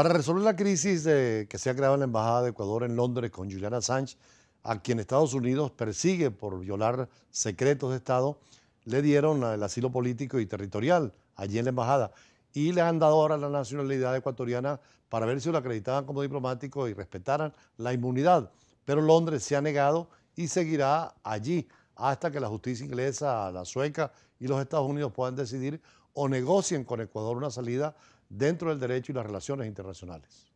Para resolver la crisis que se ha creado en la Embajada de Ecuador en Londres con Juliana Sánchez, a quien Estados Unidos persigue por violar secretos de Estado, le dieron el asilo político y territorial allí en la Embajada y le han dado ahora la nacionalidad ecuatoriana para ver si lo acreditaban como diplomático y respetaran la inmunidad. Pero Londres se ha negado y seguirá allí hasta que la justicia inglesa, la sueca y los Estados Unidos puedan decidir o negocien con Ecuador una salida dentro del derecho y las relaciones internacionales.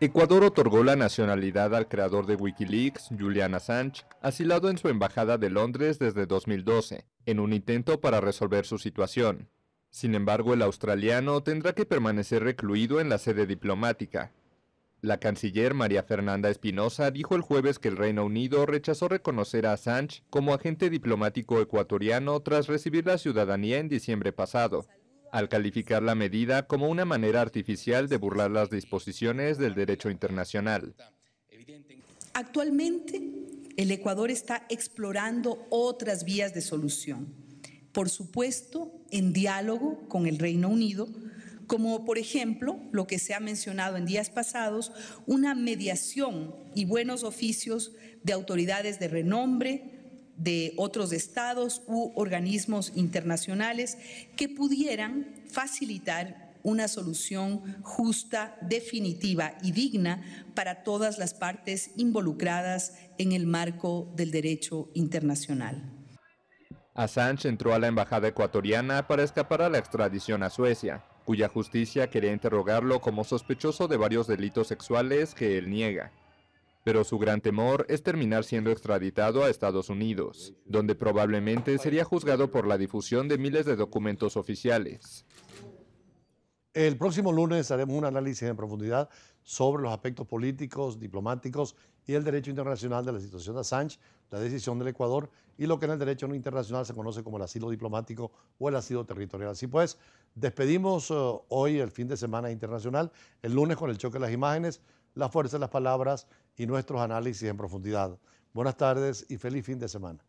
Ecuador otorgó la nacionalidad al creador de Wikileaks, Julian Assange, asilado en su embajada de Londres desde 2012, en un intento para resolver su situación. Sin embargo, el australiano tendrá que permanecer recluido en la sede diplomática, la canciller María Fernanda Espinosa dijo el jueves que el Reino Unido rechazó reconocer a Assange como agente diplomático ecuatoriano tras recibir la ciudadanía en diciembre pasado, al calificar la medida como una manera artificial de burlar las disposiciones del derecho internacional. Actualmente, el Ecuador está explorando otras vías de solución, por supuesto, en diálogo con el Reino Unido, como por ejemplo lo que se ha mencionado en días pasados, una mediación y buenos oficios de autoridades de renombre, de otros estados u organismos internacionales que pudieran facilitar una solución justa, definitiva y digna para todas las partes involucradas en el marco del derecho internacional. Assange entró a la embajada ecuatoriana para escapar a la extradición a Suecia cuya justicia quería interrogarlo como sospechoso de varios delitos sexuales que él niega. Pero su gran temor es terminar siendo extraditado a Estados Unidos, donde probablemente sería juzgado por la difusión de miles de documentos oficiales. El próximo lunes haremos un análisis en profundidad sobre los aspectos políticos, diplomáticos y el derecho internacional de la situación de Assange, la decisión del Ecuador y lo que en el derecho internacional se conoce como el asilo diplomático o el asilo territorial. Así pues, despedimos eh, hoy el fin de semana internacional, el lunes con el choque de las imágenes, la fuerza de las palabras y nuestros análisis en profundidad. Buenas tardes y feliz fin de semana.